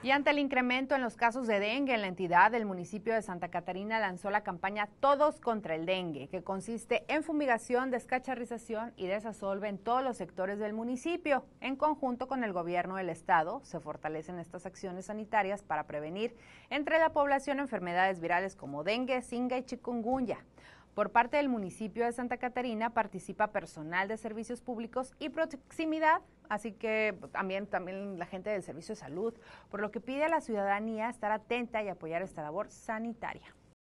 Y ante el incremento en los casos de dengue en la entidad, el municipio de Santa Catarina lanzó la campaña Todos contra el dengue, que consiste en fumigación, descacharrización y desasolve en todos los sectores del municipio. En conjunto con el gobierno del estado, se fortalecen estas acciones sanitarias para prevenir entre la población enfermedades virales como dengue, zinga y chikungunya. Por parte del municipio de Santa Catarina participa personal de servicios públicos y proximidad, así que pues, también, también la gente del servicio de salud, por lo que pide a la ciudadanía estar atenta y apoyar esta labor sanitaria.